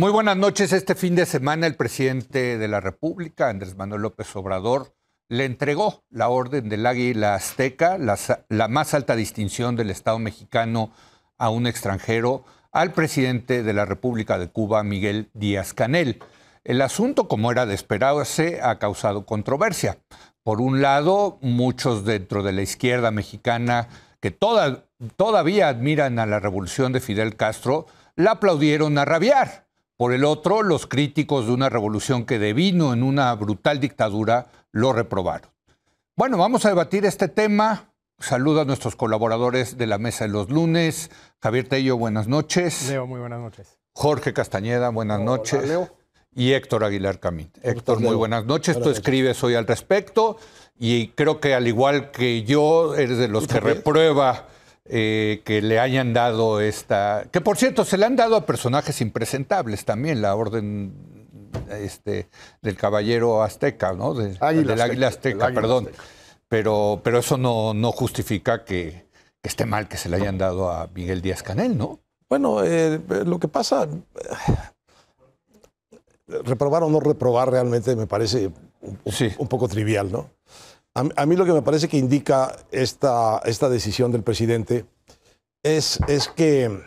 Muy buenas noches. Este fin de semana el presidente de la República, Andrés Manuel López Obrador, le entregó la Orden del Águila Azteca, la, más alta distinción del Estado mexicano a un extranjero, al presidente de la República de Cuba, Miguel Díaz Canel. El asunto, como era de esperarse, ha causado controversia. Por un lado, muchos dentro de la izquierda mexicana que todavía admiran a la revolución de Fidel Castro, la aplaudieron a rabiar. Por el otro, los críticos de una revolución que devino en una brutal dictadura lo reprobaron. Bueno, vamos a debatir este tema. Saluda a nuestros colaboradores de la mesa de los lunes. Javier Tello, buenas noches. Leo, muy buenas noches. Jorge Castañeda, buenas noches. Leo. Y Héctor Aguilar Camín. Héctor, muy buenas noches. Tú escribes hoy al respecto y creo que al igual que yo, eres de los que reprueba eh, que le hayan dado esta. Que por cierto, se le han dado a personajes impresentables también, la orden este, del caballero azteca, ¿no? De, del águila azteca, perdón. Pero, pero eso no, no justifica que, esté mal que se le hayan dado a Miguel Díaz Canel, ¿no? Bueno, eh, lo que pasa. Reprobar o no reprobar realmente me parece un poco trivial, ¿no? a, mí lo que me parece que indica esta, esta decisión del presidente es, es que,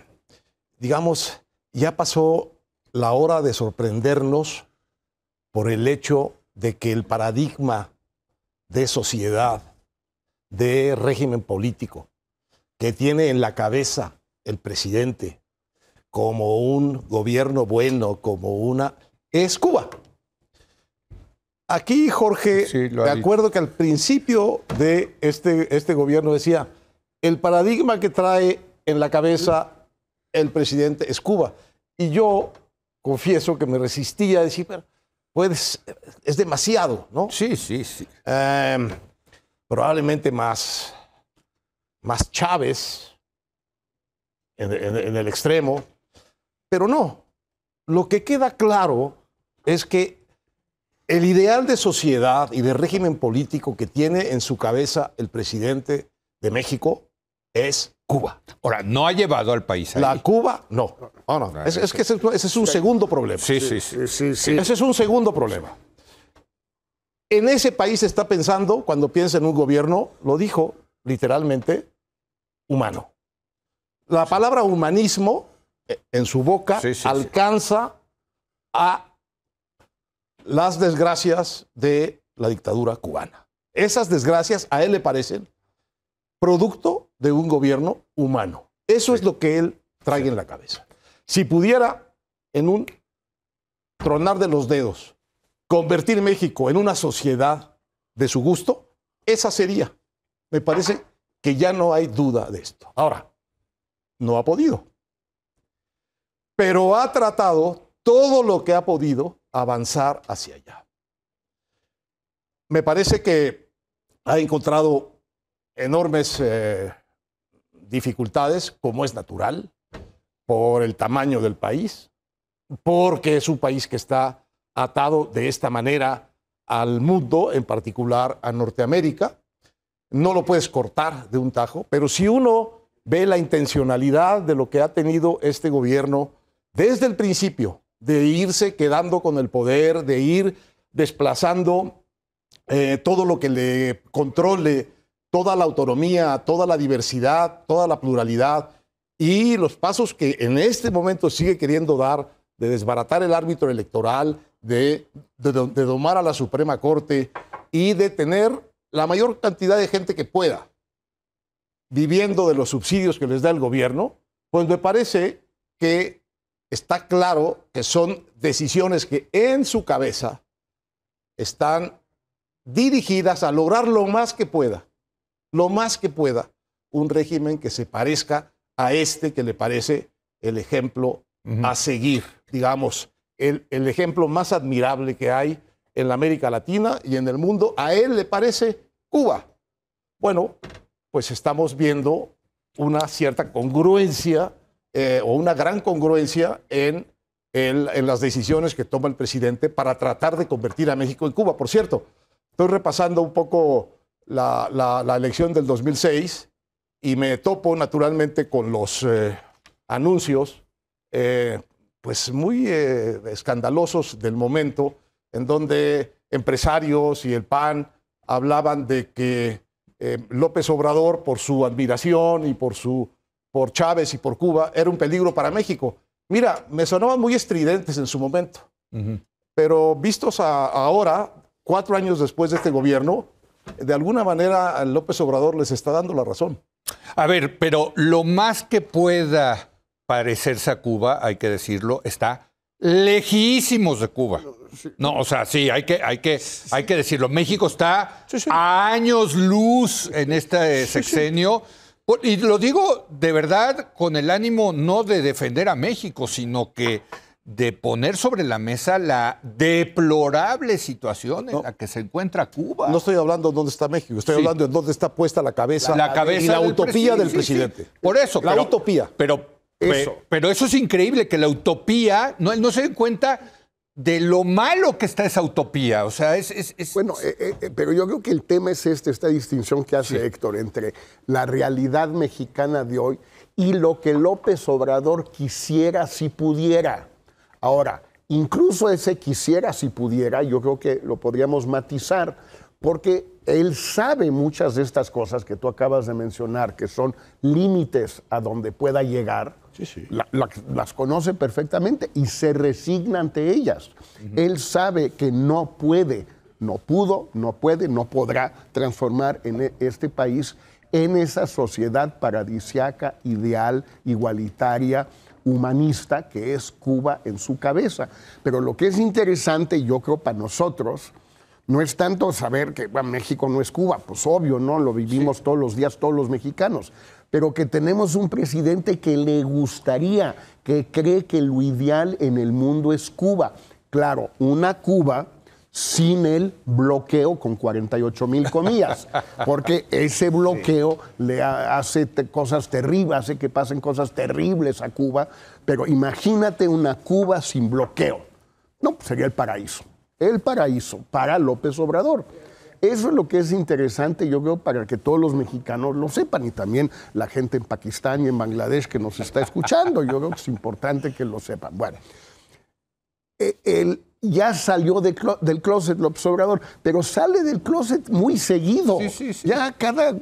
digamos, ya pasó la hora de sorprendernos por el hecho de que el paradigma de sociedad, de régimen político, que tiene en la cabeza el presidente como un gobierno bueno, como una... es Cuba. Aquí, Jorge, de acuerdo que al principio de este, este gobierno decía, el paradigma que trae en la cabeza el presidente es Cuba. Y yo confieso que me resistía a decir, pero pues es demasiado, ¿no? Sí, sí, sí. Em, probablemente más, más Chávez en el extremo, pero no. Lo que queda claro es que el ideal de sociedad y de régimen político que tiene en su cabeza el presidente de México es Cuba. Ahora, no ha llevado al país ahí? La Cuba, no. no. Es, que ese, es un segundo problema. Sí sí sí. sí, sí, Ese es un segundo problema. En ese país está pensando, cuando piensa en un gobierno, lo dijo literalmente, humano. La palabra humanismo eh, en su boca alcanza a las desgracias de la dictadura cubana. Esas desgracias a él le parecen producto de un gobierno humano. Eso es lo que él trae en la cabeza. Si pudiera, en un tronar de los dedos, convertir México en una sociedad de su gusto, esa sería. Me parece que ya no hay duda de esto. Ahora, no ha podido. Pero ha tratado todo lo que ha podido avanzar hacia allá. Me parece que ha encontrado enormes eh, dificultades, como es natural, por el tamaño del país, porque es un país que está atado de esta manera al mundo, en particular a Norteamérica. No lo puedes cortar de un tajo, pero si uno ve la intencionalidad de lo que ha tenido este gobierno desde el principio, de irse quedando con el poder, de ir desplazando eh, todo lo que le controle, toda la autonomía, toda la diversidad, toda la pluralidad y los pasos que en este momento sigue queriendo dar de desbaratar el árbitro electoral, de, de, de domar a la Suprema Corte y de tener la mayor cantidad de gente que pueda viviendo de los subsidios que les da el gobierno, pues me parece que está claro que son decisiones que en su cabeza están dirigidas a lograr lo más que pueda, lo más que pueda, un régimen que se parezca a este que le parece el ejemplo a seguir, digamos, el, el, ejemplo más admirable que hay en la América Latina y en el mundo, a él le parece Cuba. Bueno, pues estamos viendo una cierta congruencia eh, o una gran congruencia en, en las decisiones que toma el presidente para tratar de convertir a México en Cuba. Por cierto, estoy repasando un poco la, elección del 2006 y me topo naturalmente con los eh, anuncios, eh, pues muy escandalosos del momento, en donde empresarios y el PAN hablaban de que López Obrador, por su admiración y por su por Chávez y por Cuba era un peligro para México. Mira, me sonaban muy estridentes en su momento, pero vistos a, ahora, cuatro años después de este gobierno, de alguna manera López Obrador les está dando la razón. A ver, pero lo más que pueda parecerse a Cuba, hay que decirlo, está lejísimos de Cuba. No, o sea, sí, hay que, hay que, hay que decirlo. México está a años luz en este sexenio y lo digo de verdad con el ánimo no de defender a México, sino que de poner sobre la mesa la deplorable situación en la que se encuentra Cuba. No estoy hablando de dónde está México, estoy hablando de dónde está puesta la cabeza, la, cabeza y la utopía del presidente. Por eso. La utopía. Pero eso. Pero, eso es increíble, que la utopía, no, no se den cuenta de lo malo que está esa utopía. O sea, es. Bueno, eh, eh, eh, pero yo creo que el tema es este, esta distinción que hace Héctor entre la realidad mexicana de hoy y lo que López Obrador quisiera si pudiera. Ahora, incluso ese quisiera si pudiera, yo creo que lo podríamos matizar, porque él sabe muchas de estas cosas que tú acabas de mencionar, que son límites a donde pueda llegar Sí, sí. las conoce perfectamente y se resigna ante ellas. Él sabe que no puede, no pudo, no puede, no podrá transformar en e, este país en esa sociedad paradisiaca, ideal, igualitaria, humanista que es Cuba en su cabeza. Pero lo que es interesante, yo creo, para nosotros, no es tanto saber que México no es Cuba, pues obvio, ¿no? Lo vivimos todos los días todos los mexicanos pero que tenemos un presidente que le gustaría, que cree que lo ideal en el mundo es Cuba. Claro, una Cuba sin el bloqueo con 48 mil comillas, porque ese bloqueo le hace cosas terribles, hace que pasen cosas terribles a Cuba, pero imagínate una Cuba sin bloqueo. No, sería el paraíso, el paraíso para López Obrador. Eso es lo que es interesante, yo creo, para que todos los mexicanos lo sepan y también la gente en Pakistán y en Bangladesh que nos está escuchando. Yo creo que es importante que lo sepan. Bueno, él e, ya salió del closet López Obrador, pero sale del closet muy seguido. Ya cada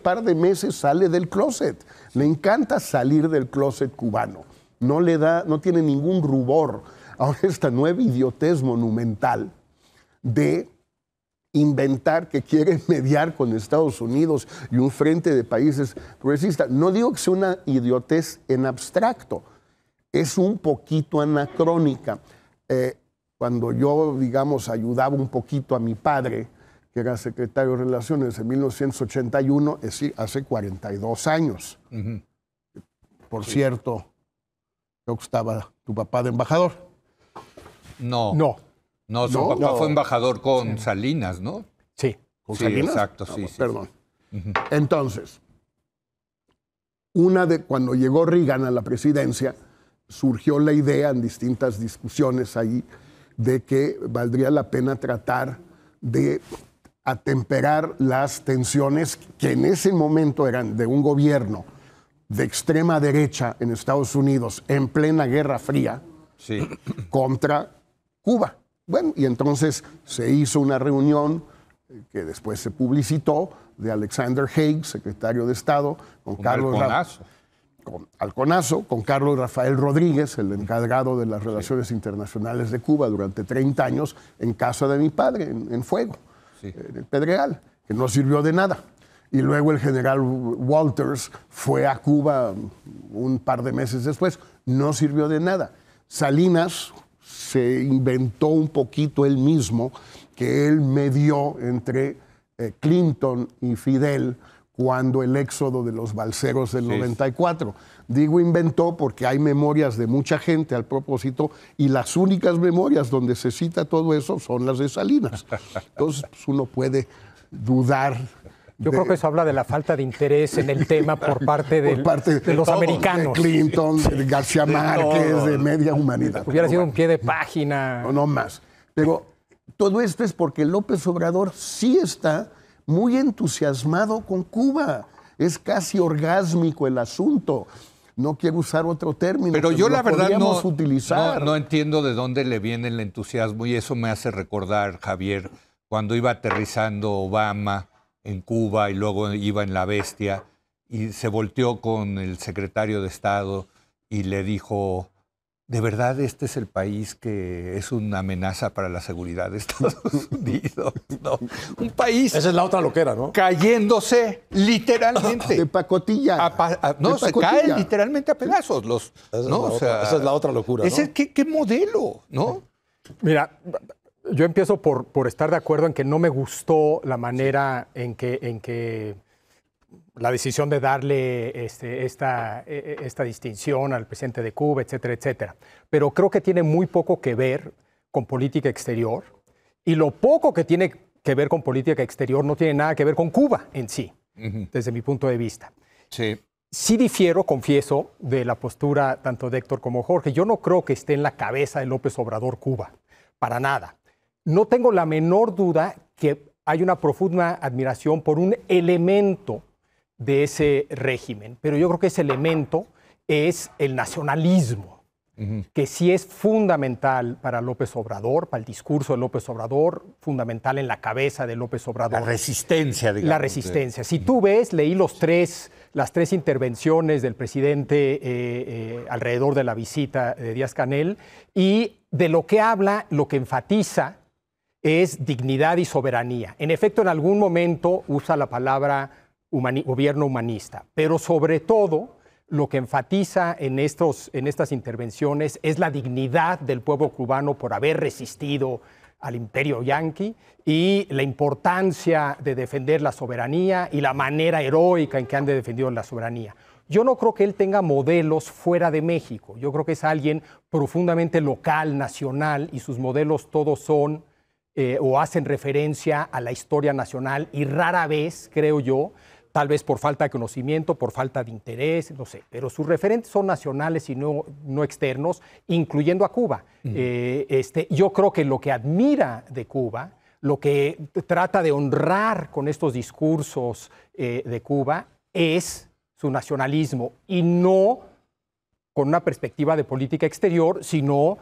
par de meses sale del closet. Le encanta salir del closet cubano. No le da, no tiene ningún rubor a esta nueva idiotez monumental de inventar que quiere mediar con Estados Unidos y un frente de países progresistas. No digo que sea una idiotez en abstracto, es un poquito anacrónica. Eh, cuando yo, digamos, ayudaba un poquito a mi padre, que era secretario de Relaciones en 1981, es decir, hace 42 años. Por cierto, creo estaba tu papá de embajador. No. No. No, su papá fue embajador con Salinas, ¿no? Sí, con Salinas. Exacto, ah, sí, Perdón. Entonces, una de cuando llegó Reagan a la presidencia, surgió la idea en distintas discusiones ahí de que valdría la pena tratar de atemperar las tensiones que en ese momento eran de un gobierno de extrema derecha en Estados Unidos en plena Guerra Fría contra Cuba. Bueno, y entonces se hizo una reunión eh, que después se publicitó de Alexander Haig, secretario de Estado, con, Carlos Alconazo. con Carlos Rafael Rodríguez, el encargado de las relaciones internacionales de Cuba durante 30 años en casa de mi padre, en, Fuego, eh, en el Pedregal, que no sirvió de nada. Y luego el general Walters fue a Cuba un par de meses después, no sirvió de nada. Salinas, se inventó un poquito él mismo, que él medió entre eh, Clinton y Fidel cuando el éxodo de los balseros del 94. Digo inventó porque hay memorias de mucha gente al propósito y las únicas memorias donde se cita todo eso son las de Salinas. Entonces pues, uno puede dudar yo creo que eso habla de la falta de interés en el tema por parte, de, los americanos. De Clinton, de García Márquez, de media humanidad. Hubiera sido un pie de página. No, más. Pero todo esto es porque López Obrador sí está muy entusiasmado con Cuba. Es casi orgásmico el asunto. No quiero usar otro término. Pero yo la verdad no, no entiendo de dónde le viene el entusiasmo y eso me hace recordar, Javier, cuando iba aterrizando Obama en Cuba y luego iba en La Bestia y se volteó con el secretario de Estado y le dijo, ¿de verdad este es el país que es una amenaza para la seguridad de Estados Unidos? Un país... Esa es la otra loquera, ¿no? Cayéndose literalmente. De pacotilla. no, se caen literalmente a pedazos. Los, esa, es la otra locura. Ese, ¿qué, ¿qué, modelo? ¿no? Mira, yo empiezo por, estar de acuerdo en que no me gustó la manera en que, en que la decisión de darle este, esta, e, e, esta distinción al presidente de Cuba, etcétera, etcétera. Pero creo que tiene muy poco que ver con política exterior y lo poco que tiene que ver con política exterior no tiene nada que ver con Cuba en sí, desde mi punto de vista. Sí. Sí difiero, confieso, de la postura tanto de Héctor como Jorge. Yo no creo que esté en la cabeza de López Obrador Cuba, para nada no tengo la menor duda que hay una profunda admiración por un elemento de ese régimen, pero yo creo que ese elemento es el nacionalismo, que sí es fundamental para López Obrador, para el discurso de López Obrador, fundamental en la cabeza de López Obrador. La resistencia, digamos. La resistencia. Si tú ves, leí los tres, las tres intervenciones del presidente eh, eh, alrededor de la visita de Díaz Canel, y de lo que habla, lo que enfatiza, es dignidad y soberanía. En efecto, en algún momento usa la palabra gobierno humanista, pero sobre todo lo que enfatiza en, estos, en estas intervenciones es la dignidad del pueblo cubano por haber resistido al imperio yanqui y la importancia de defender la soberanía y la manera heroica en que han defendido la soberanía. Yo no creo que él tenga modelos fuera de México, yo creo que es alguien profundamente local, nacional, y sus modelos todos son eh, o hacen referencia a la historia nacional y rara vez, creo yo, tal vez por falta de conocimiento, por falta de interés, no sé, pero sus referentes son nacionales y no, no externos, incluyendo a Cuba. Eh, este, yo creo que lo que admira de Cuba, lo que trata de honrar con estos discursos eh, de Cuba es su nacionalismo y no con una perspectiva de política exterior, sino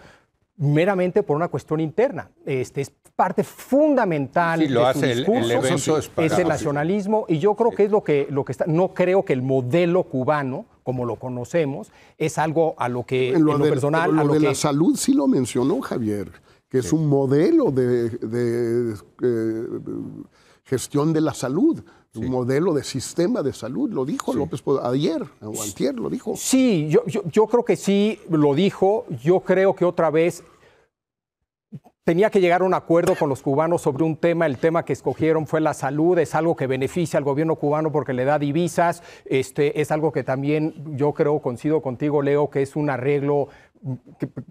meramente por una cuestión interna. Este es parte fundamental de su discurso, es, el nacionalismo y yo creo que es lo que, lo que está. No creo que el modelo cubano como lo conocemos es algo a lo que en lo, personal a lo de la salud sí lo mencionó Javier que es un modelo de eh, gestión de la salud, un modelo de sistema de salud, lo dijo López ayer, o lo dijo. Sí, yo, yo, yo creo que sí lo dijo, yo creo que otra vez tenía que llegar a un acuerdo con los cubanos sobre un tema. El tema que escogieron fue la salud. Es algo que beneficia al gobierno cubano porque le da divisas. Este, es algo que también yo creo, coincido contigo, Leo, que es un arreglo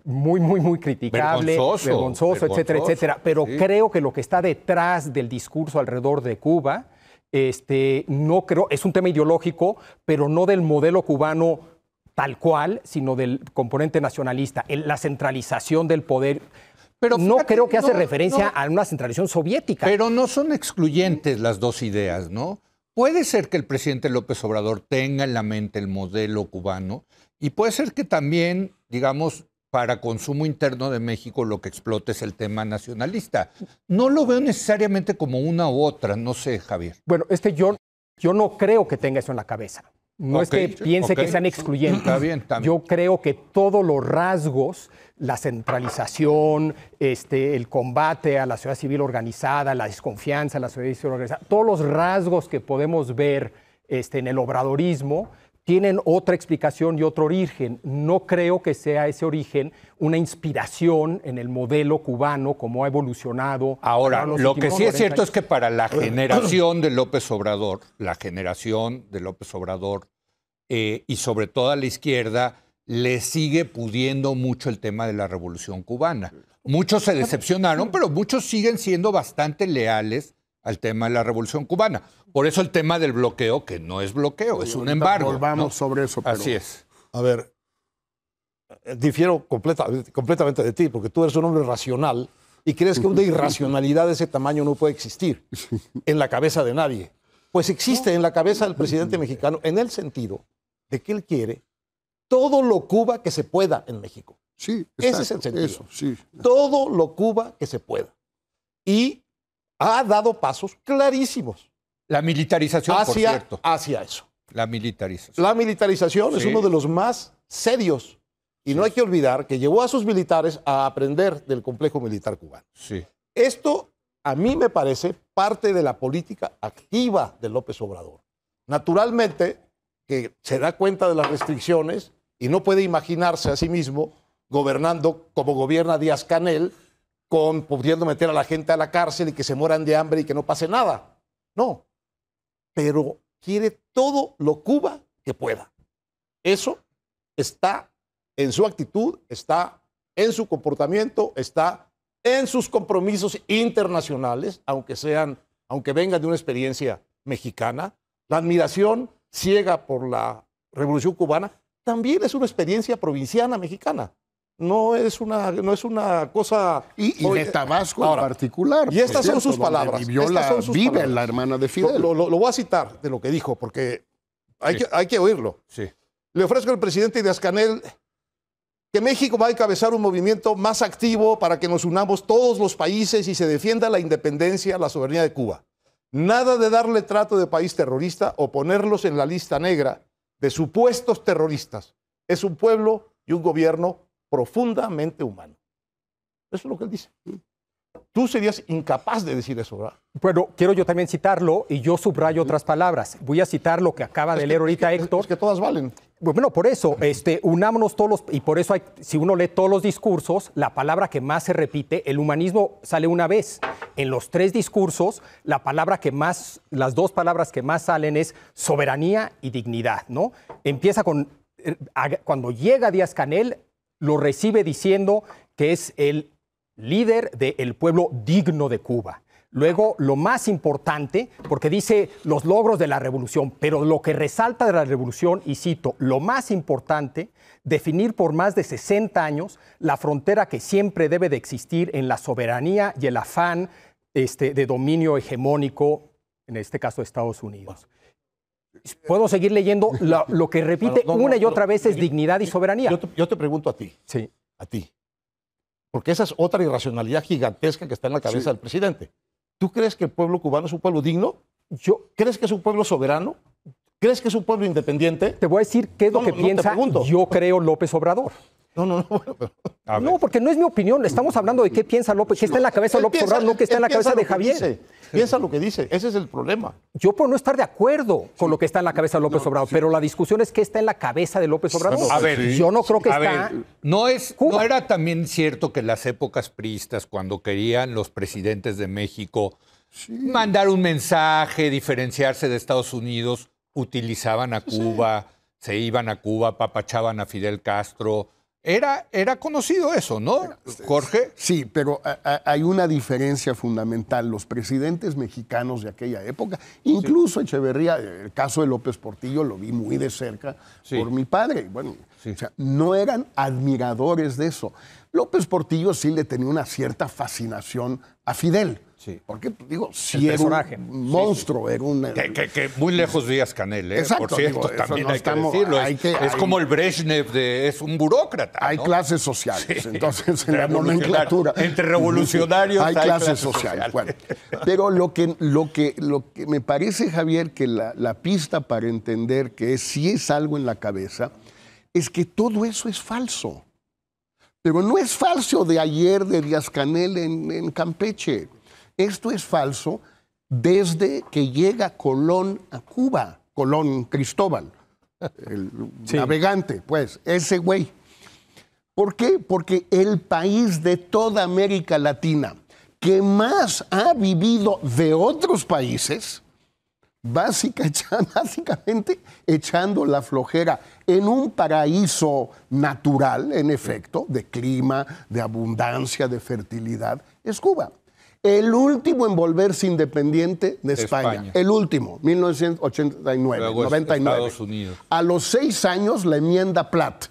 muy, muy, muy criticable, vergonzoso, etcétera, etcétera. Pero creo que lo que está detrás del discurso alrededor de Cuba, este, no creo, es un tema ideológico, pero no del modelo cubano tal cual, sino del componente nacionalista, la centralización del poder. Pero no creo que hace referencia a una centralización soviética. Pero no son excluyentes las dos ideas, ¿no? Puede ser que el presidente López Obrador tenga en la mente el modelo cubano, y puede ser que también, digamos, para consumo interno de México lo que explota es el tema nacionalista. No lo veo necesariamente como una u otra, no sé, Javier. Bueno, este yo, yo no creo que tenga eso en la cabeza. No es que piense que sean excluyentes. Yo creo que todos los rasgos, la centralización, este, el combate a la sociedad civil organizada, la desconfianza la sociedad civil organizada, todos los rasgos que podemos ver este, en el obradorismo, tienen otra explicación y otro origen. No creo que sea ese origen una inspiración en el modelo cubano como ha evolucionado. Ahora, lo que sí es cierto es que para la generación de López Obrador, la generación de López Obrador eh, y sobre todo a la izquierda, le sigue pudiendo mucho el tema de la revolución cubana. Muchos se decepcionaron, pero muchos siguen siendo bastante leales al tema de la revolución cubana. Por eso el tema del bloqueo, que no es bloqueo, es un embargo. Volvamos sobre eso. Pero... Así es. A ver, eh, difiero completamente de ti, porque tú eres un hombre racional y crees que una irracionalidad de ese tamaño no puede existir en la cabeza de nadie. Pues existe en la cabeza del presidente mexicano en el sentido de que él quiere todo lo Cuba que se pueda en México. Sí, ese es el sentido. sí. Todo lo Cuba que se pueda. Y ha dado pasos clarísimos. La militarización, hacia, Hacia eso. La militarización. La militarización es uno de los más serios. Y no hay que olvidar que llevó a sus militares a aprender del complejo militar cubano. Sí. Esto, a mí me parece, parte de la política activa de López Obrador. Naturalmente, que se da cuenta de las restricciones y no puede imaginarse a sí mismo gobernando como gobierna Díaz Canel, con pudiendo meter a la gente a la cárcel y que se mueran de hambre y que no pase nada. No. Pero quiere todo lo Cuba que pueda. Eso está en su actitud, está en su comportamiento, está en sus compromisos internacionales, aunque sean, aunque vengan de una experiencia mexicana. La admiración ciega por la Revolución Cubana también es una experiencia provinciana mexicana no es una, no es una cosa. Y, de Tabasco en particular. Y estas son sus palabras. Estas la, sus vive la hermana de Fidel. Lo, voy a citar de lo que dijo, porque hay, que, hay que oírlo. Sí. Le ofrezco al presidente de Canel que México va a encabezar un movimiento más activo para que nos unamos todos los países y se defienda la independencia, la soberanía de Cuba. Nada de darle trato de país terrorista o ponerlos en la lista negra de supuestos terroristas. Es un pueblo y un gobierno profundamente humano. Eso es lo que él dice. Mm. Tú serías incapaz de decir eso, ¿verdad? Bueno, quiero yo también citarlo y yo subrayo mm. otras palabras. Voy a citar lo que acaba de leer ahorita Héctor. que todas valen. Bueno, por eso, este, unámonos todos y por eso hay, si uno lee todos los discursos, la palabra que más se repite, el humanismo sale una vez. En los tres discursos, la palabra que más, las dos palabras que más salen es soberanía y dignidad, ¿no? Empieza con, eh, cuando llega Díaz Canel, lo recibe diciendo que es el líder del pueblo digno de Cuba. Luego, lo más importante, porque dice los logros de la revolución, pero lo que resalta de la revolución, y cito, lo más importante, definir por más de 60 años la frontera que siempre debe de existir en la soberanía y el afán este, de dominio hegemónico, en este caso de Estados Unidos. Puedo seguir leyendo lo, que repite una y otra vez es dignidad y soberanía. Yo te, pregunto a ti. Sí. A ti. Porque esa es otra irracionalidad gigantesca que está en la cabeza del presidente. ¿Tú crees que el pueblo cubano es un pueblo digno? Yo, ¿Crees que es un pueblo soberano? ¿Crees que es un pueblo independiente? Te voy a decir qué es lo que piensa yo creo López Obrador. No, no, no. No, porque no es mi opinión. Estamos hablando de qué piensa López, qué está en la cabeza de López Obrador, no qué está en la cabeza de Javier. piensa lo que dice, ese es el problema. Yo puedo no estar de acuerdo con lo que está en la cabeza de López Obrador, pero la discusión es qué está en la cabeza de López Obrador. A ver, yo no creo que está. no, es, no era también cierto que las épocas priistas, cuando querían los presidentes de México mandar un mensaje, diferenciarse de Estados Unidos, utilizaban a Cuba, se iban a Cuba, papachaban a Fidel Castro era, conocido eso, ¿no, Jorge? Sí, pero hay una diferencia fundamental. Los presidentes mexicanos de aquella época, incluso Echeverría, el caso de López Portillo lo vi muy de cerca por mi padre. Bueno, no eran admiradores de eso. López Portillo sí le tenía una cierta fascinación a Fidel. Porque, digo, si sí un monstruo, era un... Que, muy lejos Díaz Canel, ¿eh? Por cierto, también hay, que decirlo. es, como el Brezhnev de... Es un burócrata, Hay clases sociales, entonces la nomenclatura... Entre revolucionarios hay, clases, sociales. pero lo que, lo, que, lo que me parece, Javier, que la, pista para entender que si es algo en la cabeza, es que todo eso es falso. Pero no es falso de ayer de Díaz Canel en Campeche. Esto es falso desde que llega Colón a Cuba, Colón Cristóbal, el navegante, pues, ese güey. ¿Por qué? Porque el país de toda América Latina que más ha vivido de otros países, básicamente echando la flojera en un paraíso natural, en efecto, de clima, de abundancia, de fertilidad, es Cuba el último en volverse independiente de España. El último, 1989, A los seis años la enmienda Platt.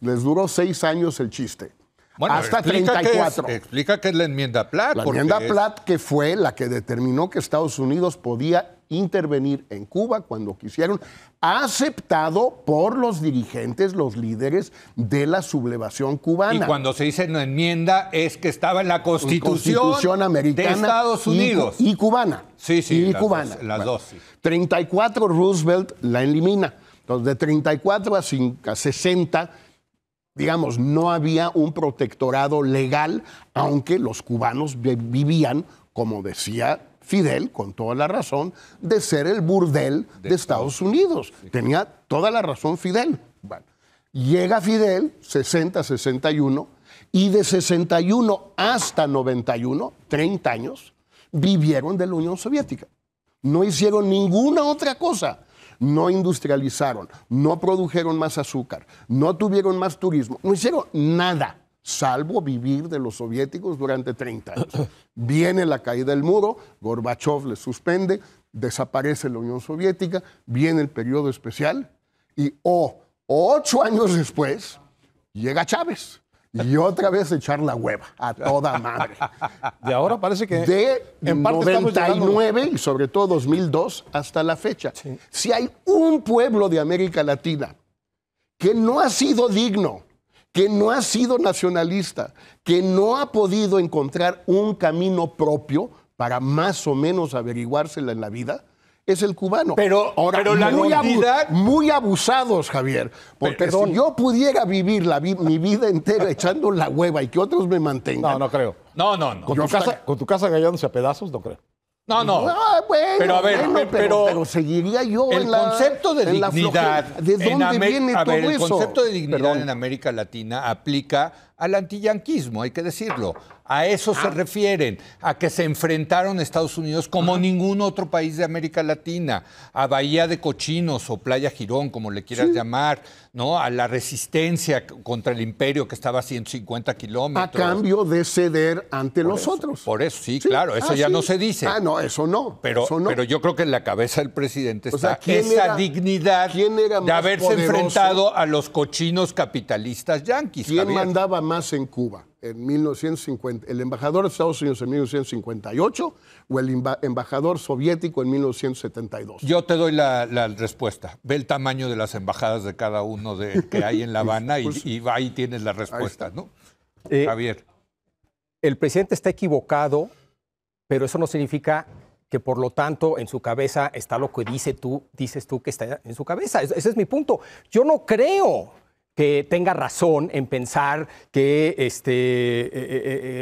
Les duró seis años el chiste. hasta 34. explica que es la enmienda Platt. La enmienda Platt que fue la que determinó que Estados Unidos podía intervenir en Cuba cuando quisieron, aceptado por los dirigentes, los líderes de la sublevación cubana. Y cuando se dice la enmienda es que estaba en la Constitución, Constitución americana de Estados Unidos y, cubana. Sí, sí, y las cubana. Dos, las dos. 34 Roosevelt la elimina. Entonces de 34 a, a 60 digamos, no había un protectorado legal, aunque los cubanos vivían, como decía Fidel, con toda la razón, de ser el burdel de, Estados Unidos. Tenía toda la razón Fidel. llega Fidel, 60, 61, y de 61 hasta 91, 30 años, vivieron de la Unión Soviética. No hicieron ninguna otra cosa. No industrializaron, no produjeron más azúcar, no tuvieron más turismo, no hicieron nada salvo vivir de los soviéticos durante 30 años. Viene la caída del muro, Gorbachev le suspende, desaparece la Unión Soviética, viene el periodo especial y oh, ocho años después llega Chávez. Y otra vez echar la hueva a toda madre. De ahora parece que. De en 99 y sobre todo 2002 hasta la fecha. Si hay un pueblo de América Latina que no ha sido digno que no ha sido nacionalista, que no ha podido encontrar un camino propio para más o menos averiguársela en la vida, es el cubano. Pero, Ahora, la muy, abusados, Javier. Porque si yo pudiera vivir mi vida entera echando la hueva y que otros me mantengan. No, no creo. No, no, no. Con, tu, casa, con tu casa gallándose a pedazos, no creo. No, no. Ah, pero a ver, pero, seguiría yo el concepto de dignidad. ¿De dónde viene todo eso? El concepto de dignidad en América Latina aplica al antiyanquismo, hay que decirlo. A eso se ah. refieren, a que se enfrentaron Estados Unidos como ningún otro país de América Latina, a Bahía de Cochinos o Playa Girón, como le quieras llamar, ¿no? A la resistencia contra el imperio que estaba a 150 kilómetros. A cambio de ceder ante nosotros. los otros. Por eso, sí, claro, eso ah, ya no se dice. Ah, no, eso no. Pero, pero yo creo que en la cabeza del presidente está esa dignidad de haberse enfrentado a los cochinos capitalistas yanquis. ¿Quién mandaba más en Cuba? En 1950, ¿El embajador de Estados Unidos en 1958 o el embajador soviético en 1972? Yo te doy la, respuesta. Ve el tamaño de las embajadas de cada uno de, que hay en La pues, Habana y, pues, ahí tienes la respuesta, ¿no? Eh, Javier. El presidente está equivocado, pero eso no significa que por lo tanto en su cabeza está lo que dice tú, dices tú que está en su cabeza. Ese es mi punto. Yo no creo que tenga razón en pensar que este, eh, eh,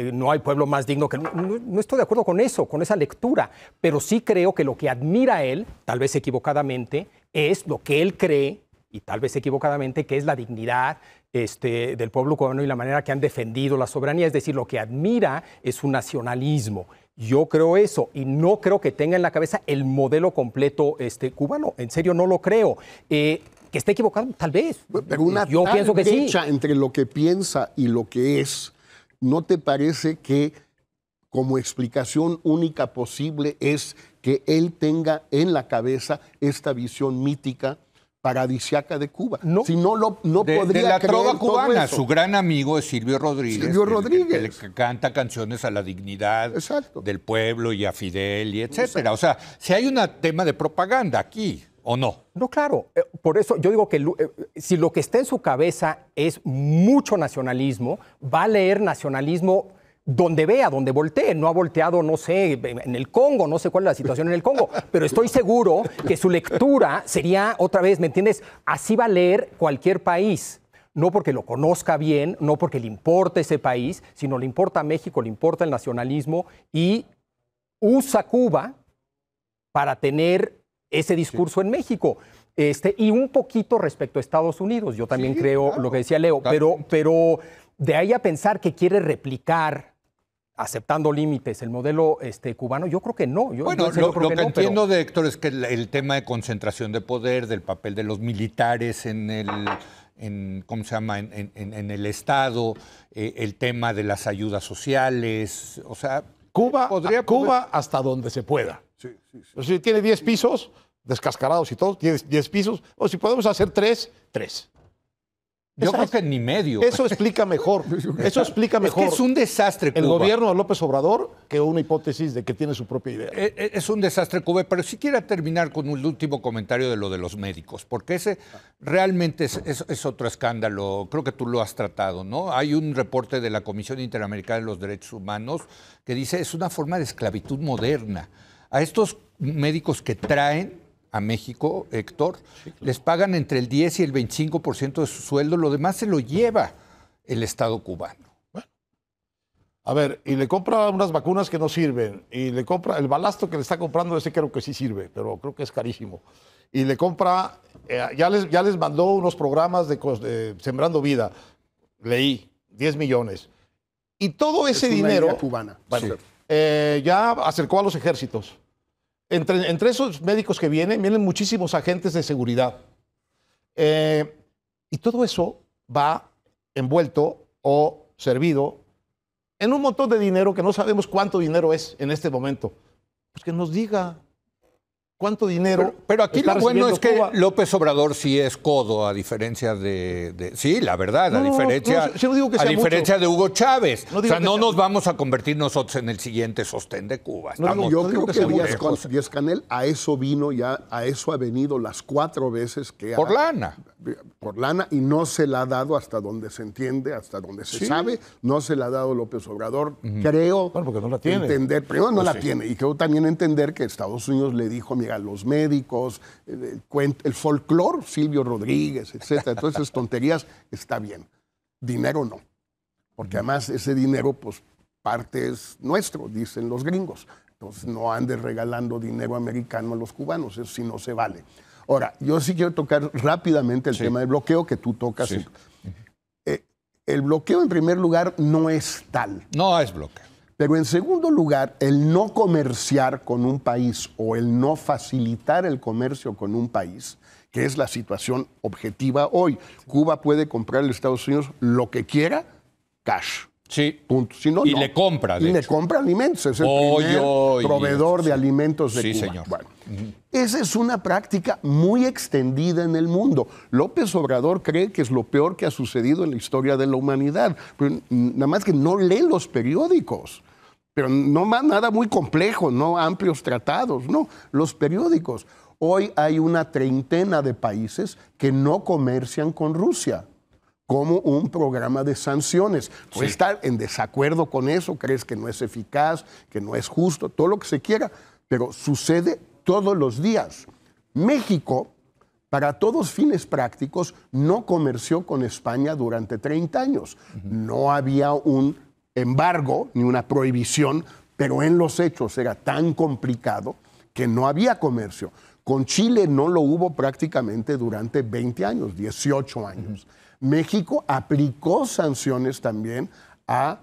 eh, no hay pueblo más digno que... No, estoy de acuerdo con eso, con esa lectura, pero sí creo que lo que admira él, tal vez equivocadamente, es lo que él cree, y tal vez equivocadamente, que es la dignidad este, del pueblo cubano y la manera que han defendido la soberanía, es decir, lo que admira es un nacionalismo yo creo eso y no creo que tenga en la cabeza el modelo completo este, cubano. En serio, no lo creo. Eh, que esté equivocado, tal vez. Pero una Yo tal entre lo que piensa y lo que es, ¿no te parece que como explicación única posible es que él tenga en la cabeza esta visión mítica paradisiaca de Cuba. si no, lo, no podría de la trova cubana. Su gran amigo es Silvio Rodríguez. Silvio Rodríguez. El, que, canta canciones a la dignidad del pueblo y a Fidel y etcétera. O sea, si hay un tema de propaganda aquí. ¿O no? No, claro. Eh, por eso yo digo que eh, si lo que está en su cabeza es mucho nacionalismo, va a leer nacionalismo donde vea, donde voltee. No ha volteado, no sé, en el Congo, no sé cuál es la situación en el Congo, pero estoy seguro que su lectura sería, otra vez, ¿me entiendes? Así va a leer cualquier país. No porque lo conozca bien, no porque le importe ese país, sino le importa México, le importa el nacionalismo y usa Cuba para tener ese discurso en México. Este, y un poquito respecto a Estados Unidos, yo también creo lo que decía Leo, pero, pero de ahí a pensar que quiere replicar aceptando límites el modelo este, cubano? Yo creo que no. Yo, bueno, lo, que, entiendo de Héctor es que el, tema de concentración de poder, del papel de los militares en el... En, ¿Cómo se llama? En, el Estado, eh, el tema de las ayudas sociales, o sea... Cuba, Cuba hasta donde se pueda. si tiene 10 pisos, descascarados y todo, 10 pisos, o si podemos hacer 3, 3. Yo creo que ni medio. Eso explica mejor. Eso explica mejor. Es, que es un desastre Cuba. El gobierno de López Obrador que una hipótesis de que tiene su propia idea. Eh, eh, es, un desastre Cuba, pero si quiera terminar con un último comentario de lo de los médicos, porque ese realmente es, es, otro escándalo. Creo que tú lo has tratado, ¿no? Hay un reporte de la Comisión Interamericana de los Derechos Humanos que dice es una forma de esclavitud moderna. A estos médicos que traen a México, Héctor, les pagan entre el 10 y el 25% de su sueldo, lo demás se lo lleva el Estado cubano. A ver, y le compra unas vacunas que no sirven, y le compra el balasto que le está comprando, ese creo que sí sirve, pero creo que es carísimo. Y le compra, eh, ya, les, ya les mandó unos programas de, Sembrando Vida, leí, 10 millones. Y todo ese dinero... cubana. Eh, ya acercó a los ejércitos entre, esos médicos que vienen, vienen muchísimos agentes de seguridad. Eh, y todo eso va envuelto o servido en un montón de dinero que no sabemos cuánto dinero es en este momento. Pues que nos diga, cuánto dinero. Pero, aquí lo bueno es que López Obrador sí es codo, a diferencia de. sí, la verdad, a diferencia, a diferencia de Hugo Chávez. o sea, no nos vamos a convertir nosotros en el siguiente sostén de Cuba. No, yo creo que, Díaz, Díaz, Canel a eso vino, ya a eso ha venido las cuatro veces que. Por lana. Por lana, y no se la ha dado hasta donde se entiende, hasta donde se sabe, no se la ha dado López Obrador. Creo. Bueno, porque no la tiene. Entender, primero no pues la tiene, y creo también entender que Estados Unidos le dijo mi a los médicos, el, eh, el folclore, Silvio Rodríguez, etcétera. Entonces, tonterías está bien. Dinero no. Porque además ese dinero, pues, parte es nuestro, dicen los gringos. Entonces, no andes regalando dinero americano a los cubanos, eso sí no se vale. Ahora, yo sí quiero tocar rápidamente el tema del bloqueo que tú tocas. Eh, el bloqueo, en primer lugar, no es tal. No es bloqueo. Pero en segundo lugar, el no comerciar con un país o el no facilitar el comercio con un país, que es la situación objetiva hoy. Cuba puede comprarle a Estados Unidos lo que quiera, cash. Sí. Punto. y le compra. y le compra alimentos. Es el proveedor de alimentos de sí, Cuba. Señor. Bueno, Esa es una práctica muy extendida en el mundo. López Obrador cree que es lo peor que ha sucedido en la historia de la humanidad. nada más que no lee los periódicos pero no nada muy complejo, no amplios tratados, no, los periódicos. Hoy hay una treintena de países que no comercian con Rusia como un programa de sanciones. Puede estar en desacuerdo con eso, crees que no es eficaz, que no es justo, todo lo que se quiera, pero sucede todos los días. México, para todos fines prácticos, no comerció con España durante 30 años. No había un embargo ni una prohibición, pero en los hechos era tan complicado que no había comercio. Con Chile no lo hubo prácticamente durante 20 años, 18 años. México aplicó sanciones también a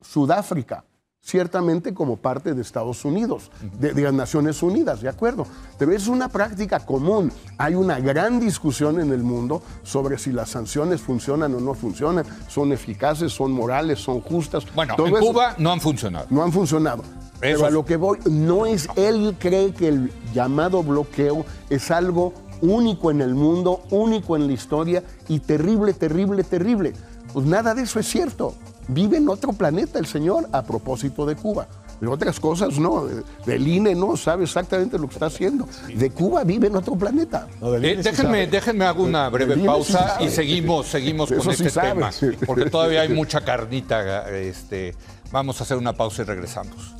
Sudáfrica, ciertamente como parte de Estados Unidos, de, las Naciones Unidas, ¿de acuerdo? Pero es una práctica común. Hay una gran discusión en el mundo sobre si las sanciones funcionan o no funcionan, son eficaces, son morales, son justas. Bueno, en Cuba no han funcionado. No han funcionado. Pero a lo que voy, no es, él cree que el llamado bloqueo es algo único en el mundo, único en la historia y terrible, terrible, terrible. Pues nada de eso es cierto vive en otro planeta el señor a propósito de Cuba. De otras cosas no, del INE no sabe exactamente lo que está haciendo. De Cuba vive en otro planeta. E eh, déjenme, déjenme, hago una breve e pausa y seguimos, seguimos con este tema, porque todavía hay mucha carnita. Este, vamos a hacer una pausa y regresamos.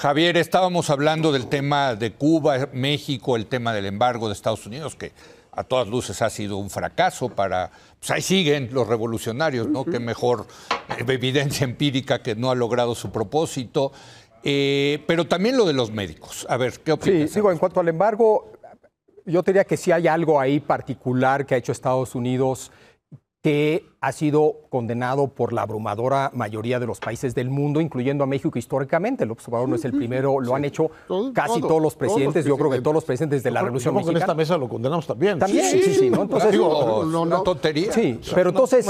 Javier, estábamos hablando del tema de Cuba, México, el tema del embargo de Estados Unidos, que a todas luces ha sido un fracaso para... Pues ahí siguen los revolucionarios, ¿no? Que Qué mejor evidencia empírica que no ha logrado su propósito. Eh, pero también lo de los médicos. A ver, ¿qué opinas? Sí, en cuanto al embargo, yo diría que sí hay algo ahí particular que ha hecho Estados Unidos que ha sido condenado por la abrumadora mayoría de los países del mundo, incluyendo a México históricamente. el observador no es el primero, lo han hecho casi todos los presidentes, yo creo que todos los presidentes de la Revolución Mexicana. en esta mesa lo condenamos también. También, sí, sí, sí ¿no? no, tontería. Sí, pero entonces...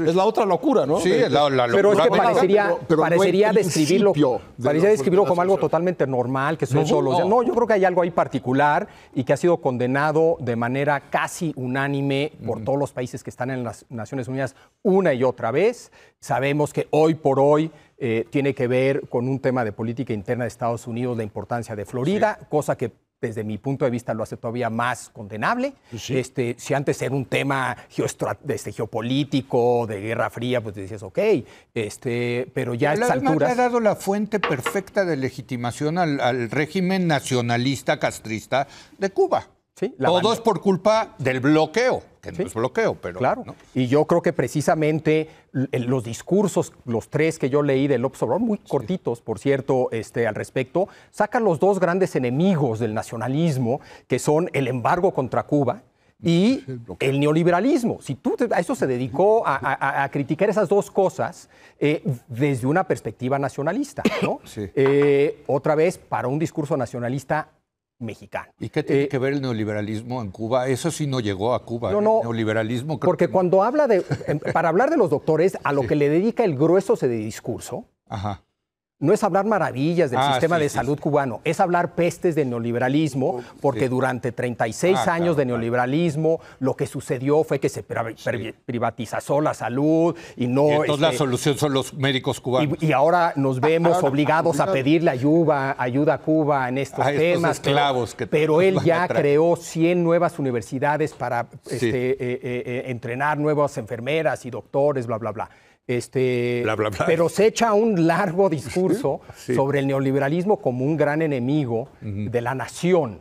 es la otra locura, ¿no? Sí, es la, locura. Pero es que parecería, describirlo, parecería como algo totalmente normal, que son solo. No, yo creo que hay algo ahí particular y que ha sido condenado de manera casi unánime por todos los países que están en las Naciones Unidas una y otra vez. Sabemos que hoy por hoy eh, tiene que ver con un tema de política interna de Estados Unidos, la importancia de Florida, cosa que desde mi punto de vista lo hace todavía más condenable. Pues este, si antes era un tema este, geopolítico, de guerra fría, pues decías, ok, este, pero ya a estas la, alturas... ha dado la fuente perfecta de legitimación al régimen nacionalista castrista de Cuba la Todo es por culpa del bloqueo, que no es bloqueo, pero. Claro. Y yo creo que precisamente los discursos, los tres que yo leí de López Obrador, muy cortitos, por cierto, este, al respecto, sacan los dos grandes enemigos del nacionalismo, que son el embargo contra Cuba, y el neoliberalismo. Si tú a eso se dedicó a, criticar esas dos cosas eh, desde una perspectiva nacionalista, ¿no? Eh, otra vez, para un discurso nacionalista mexicano. ¿Y qué tiene eh, que ver el neoliberalismo en Cuba? Eso sí no llegó a Cuba. No, no. neoliberalismo. porque cuando habla de. Em, para hablar de los doctores, a lo que le dedica el grueso de discurso. Ajá no es hablar maravillas del ah, sistema de salud cubano, es hablar pestes del neoliberalismo, porque durante 36 ah, años de neoliberalismo lo que sucedió fue que se privatizó la salud y no... entonces la este, solución son los médicos cubanos. Y, ahora nos ah, vemos obligados a pedirle ayuda, ayuda a Cuba en estos temas. pero, él ya creó 100 nuevas universidades para este, eh, eh, eh, entrenar nuevas enfermeras y doctores, bla, bla, bla. Este, Pero se echa un largo discurso sobre el neoliberalismo como un gran enemigo de la nación,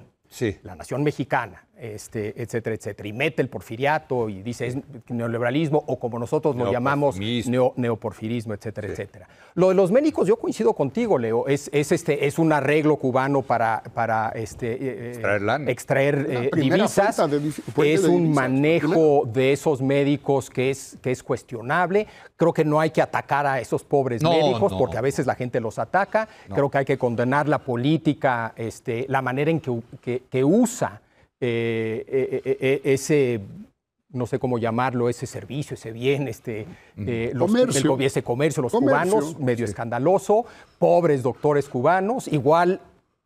la nación mexicana. Este, etcétera, etcétera. Y mete el porfiriato y dice es neoliberalismo o como nosotros lo llamamos neoporfirismo, etcétera, etcétera. Lo de los médicos, yo coincido contigo, Leo, es, este, es un arreglo cubano para, para este, eh, eh, extraer, eh, divisas. es un manejo de esos médicos que es, que es cuestionable. Creo que no hay que atacar a esos pobres médicos porque a veces la gente los ataca. Creo que hay que condenar la política, este, la manera en que usa eh, eh, eh, ese no sé cómo llamarlo, ese servicio, ese bien, este, mm. los, comercio. ese comercio, los cubanos, medio escandaloso, pobres doctores cubanos, igual,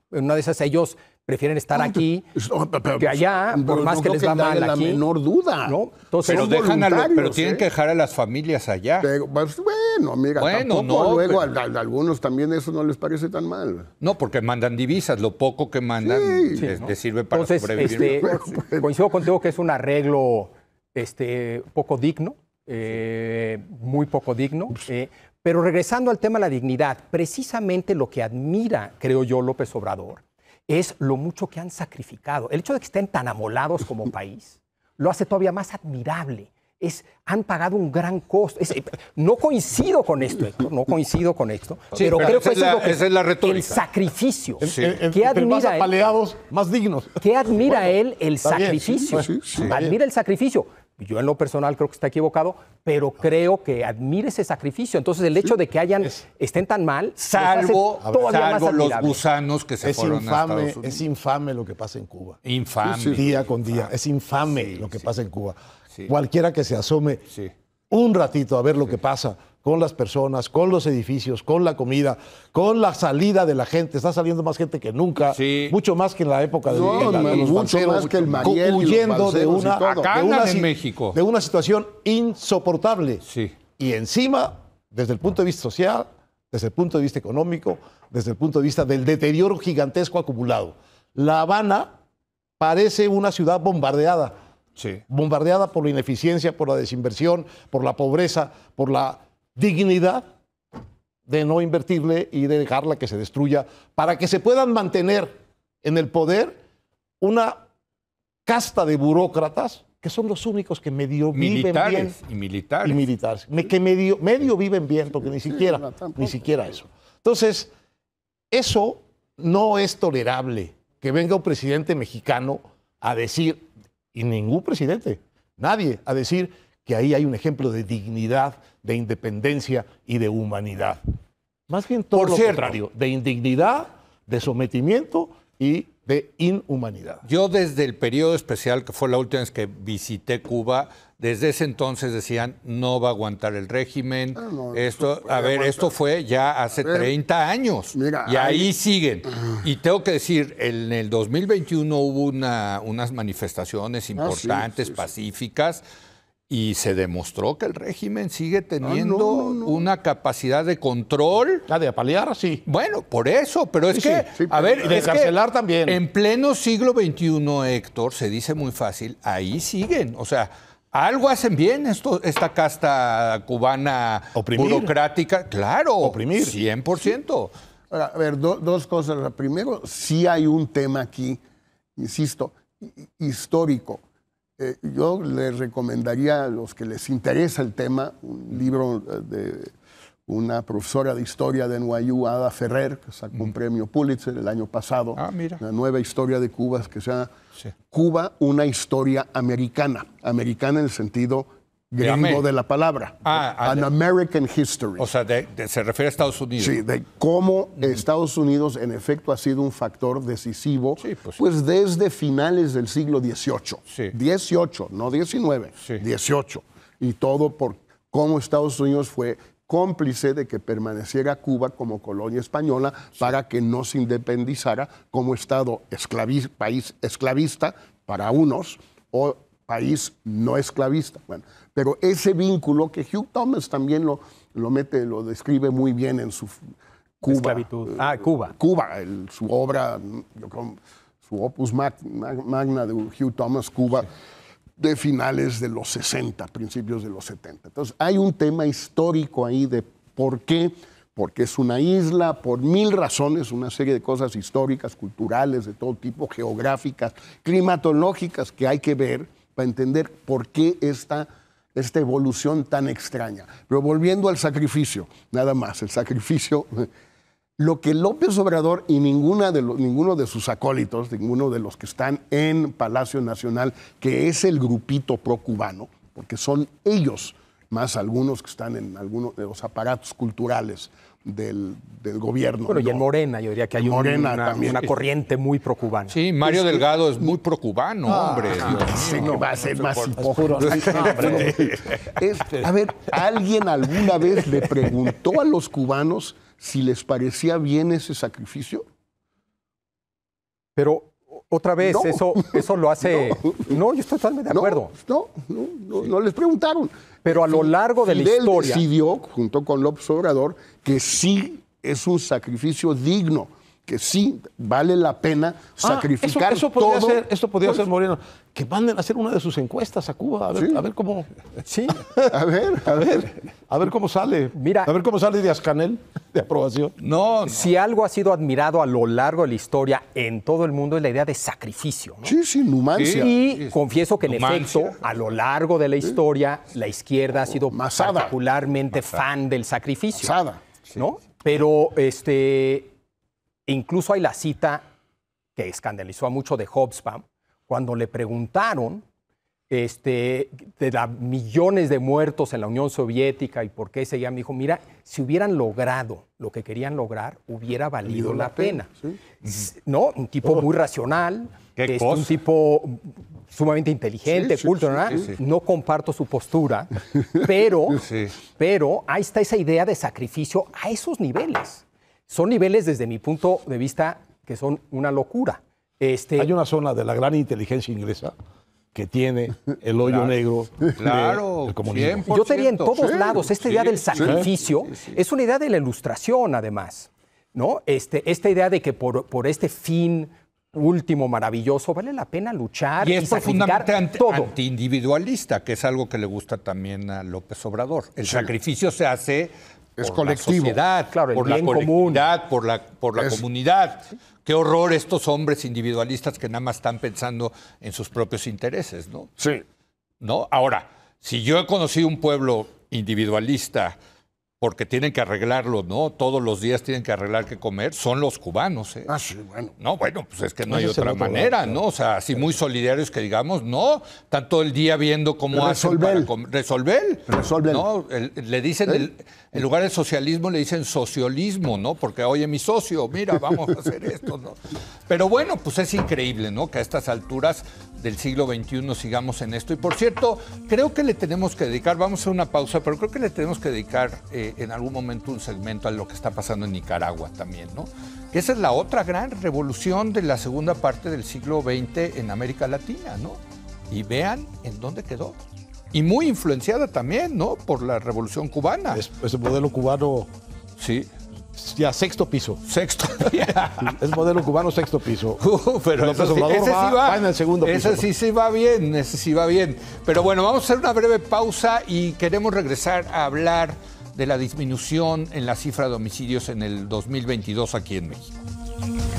una de esas ellos prefieren estar aquí que pues, allá, por más que les va mal la aquí. la menor duda. ¿no? pero, tienen ¿eh? que dejar a las familias allá. Pues, bueno, mira, bueno, tampoco luego a, algunos también eso no les parece tan mal. No, porque mandan divisas, lo poco que mandan les, este, sirve para sobrevivir. Este, pues, coincido contigo que es un arreglo este, poco digno, eh, muy poco digno. Eh, pero regresando al tema de la dignidad, precisamente lo que admira, creo yo, López Obrador, es lo mucho que han sacrificado. El hecho de que estén tan amolados como país lo hace todavía más admirable. Es, han pagado un gran costo. no coincido con esto, Héctor, no coincido con esto, pero, creo que, es lo que es la retórica. El sacrificio. que admira más más dignos. ¿Qué admira él el sacrificio? admira el sacrificio yo en lo personal creo que está equivocado, pero creo que admire ese sacrificio. Entonces, el hecho de que hayan estén tan mal, salvo, los gusanos que se es infame, Es infame lo que pasa en Cuba. Infame. Día con día. Es infame lo que pasa en Cuba. Cualquiera que se asome un ratito a ver lo que pasa con las personas, con los edificios, con la comida, con la salida de la gente. Está saliendo más gente que nunca, mucho más que en la época de, mucho más que el Mariel huyendo de una, de una, México. de una situación insoportable. Y encima, desde el punto de vista social, desde el punto de vista económico, desde el punto de vista del deterioro gigantesco acumulado. La Habana parece una ciudad bombardeada. Sí. Bombardeada por la ineficiencia, por la desinversión, por la pobreza, por la dignidad de no invertirle y de dejarla que se destruya para que se puedan mantener en el poder una casta de burócratas que son los únicos que medio viven bien. Y militares. Y militares. que medio, medio viven bien, porque ni siquiera, ni siquiera eso. Entonces, eso no es tolerable. Que venga un presidente mexicano a decir, y ningún presidente, nadie, a decir, que ahí hay un ejemplo de dignidad, de independencia y de humanidad. Más bien todo Por lo contrario, de indignidad, de sometimiento y de inhumanidad. Yo desde el periodo especial, que fue la última vez que visité Cuba, desde ese entonces decían, no va a aguantar el régimen. Ah, esto, a ver, esto fue ya hace 30 años. y ahí, siguen. Ah. y tengo que decir, en el 2021 hubo unas manifestaciones ah, importantes, pacíficas. Y se demostró que el régimen sigue ah, teniendo una capacidad de control. La ah, de apalear, sí. Bueno, por eso, pero es que, a ver, de también. En pleno siglo XXI, Héctor, se dice muy fácil, ahí siguen. O sea, algo hacen bien esto, esta casta cubana burocrática. Claro. Oprimir. 100%. a ver, dos cosas. Primero, sí hay un tema aquí, insisto, histórico eh, yo les recomendaría a los que les interesa el tema un libro eh, de una profesora de historia de NYU, Ada Ferrer, que sacó un premio Pulitzer el año pasado. la ah, nueva historia de Cuba que sea Cuba, una historia americana. Americana en el sentido gringo de la palabra. Ah, ah, An American History. O sea, se refiere a Estados Unidos. Sí, de cómo Estados Unidos en efecto ha sido un factor decisivo, pues, pues, desde finales del siglo XVIII. XVIII, no XIX, XVIII, Y todo por cómo Estados Unidos fue cómplice de que permaneciera Cuba como colonia española para que no se independizara como Estado país esclavista para unos o país no esclavista. Bueno, pero ese vínculo que Hugh Thomas también lo, lo mete, lo describe muy bien en su Cuba. Esclavitud. Ah, Cuba. Cuba, su obra, su opus magna de Hugh Thomas, Cuba, de finales de los 60, principios de los 70. Entonces, hay un tema histórico ahí de por qué, porque es una isla, por mil razones, una serie de cosas históricas, culturales, de todo tipo, geográficas, climatológicas, que hay que ver para entender por qué esta esta evolución tan extraña. Pero volviendo al sacrificio, nada más, el sacrificio, lo que López Obrador y ninguna de ninguno de sus acólitos, ninguno de los que están en Palacio Nacional, que es el grupito pro-cubano, porque son ellos, más algunos que están en algunos de los aparatos culturales del, gobierno. y en Morena, yo diría que hay una, corriente muy procubana. Sí, Mario pues, Delgado es muy procubano, cubano ah, hombre. va a más a ver, ¿alguien alguna vez le preguntó a los cubanos si les parecía bien ese sacrificio? Pero otra vez, eso, eso lo hace. No. yo estoy totalmente de acuerdo. No, no, les preguntaron. Pero a lo largo de la historia. decidió, junto con López Obrador, que sí es un sacrificio digno que sí vale la pena ah, sacrificar eso, eso todo. Ser, esto podría ser Moreno. Que manden a hacer una de sus encuestas a Cuba, a ver, cómo. Sí. a ver, a ver. A ver cómo sale. Mira. A ver cómo sale Díaz Canel de aprobación. No, Si algo ha sido admirado a lo largo de la historia en todo el mundo es la idea de sacrificio. Sí, sí, Numancia. y confieso que, en efecto, a lo largo de la historia, la izquierda ha oh, sido particularmente fan del sacrificio. ¿No? Pero este e incluso hay la cita que escandalizó a mucho de Hobsbawm, cuando le preguntaron este, de los millones de muertos en la Unión Soviética y por qué seguían, me dijo, mira, si hubieran logrado lo que querían lograr, hubiera valido la, pena. ¿No? Un tipo oh. muy racional, este, un tipo sumamente inteligente, cultural. ¿no? comparto su postura, pero, pero ahí está esa idea de sacrificio a esos niveles son niveles desde mi punto de vista que son una locura. Este... Hay una zona de la gran inteligencia inglesa que tiene el hoyo negro. Claro, de, Yo tenía en todos lados esta idea del sacrificio. es una idea de la ilustración, además. ¿no? Este, esta idea de que por, este fin último maravilloso, vale la pena luchar y, es profundamente todo. antiindividualista, que es algo que le gusta también a López Obrador. El sacrificio se hace es por la por la comunidad por la, por la comunidad. Qué horror estos hombres individualistas que nada más están pensando en sus propios intereses, ¿no? Sí. ¿No? Ahora, si yo he conocido un pueblo individualista, porque tienen que arreglarlo, ¿no? Todos los días tienen que arreglar qué comer, son los cubanos. ¿eh? Ah, sí, bueno. No, bueno, pues es que no, hay otra manera, ¿no? O sea, así muy solidarios que digamos, no, Tanto el día viendo cómo resolver. hacen para resolver. Resolver. ¿no? le dicen, en lugar de socialismo le dicen socialismo, ¿no? Porque, oye, mi socio, mira, vamos a hacer esto, ¿no? Pero bueno, pues es increíble, ¿no? Que a estas alturas del siglo XXI sigamos en esto. Y por cierto, creo que le tenemos que dedicar, vamos a una pausa, pero creo que le tenemos que dedicar eh, en algún momento un segmento a lo que está pasando en Nicaragua también, ¿no? Que esa es la otra gran revolución de la segunda parte del siglo XX en América Latina, ¿no? Y vean en dónde quedó. Y muy influenciada también, ¿no? Por la revolución cubana. ese modelo cubano. Sí. Ya, sexto piso. Sexto. es modelo cubano, sexto piso. Uh, pero ese va, sí, sí va bien, ese sí va bien. Pero bueno, vamos a hacer una breve pausa y queremos regresar a hablar de la disminución en la cifra de homicidios en el 2022 aquí en México.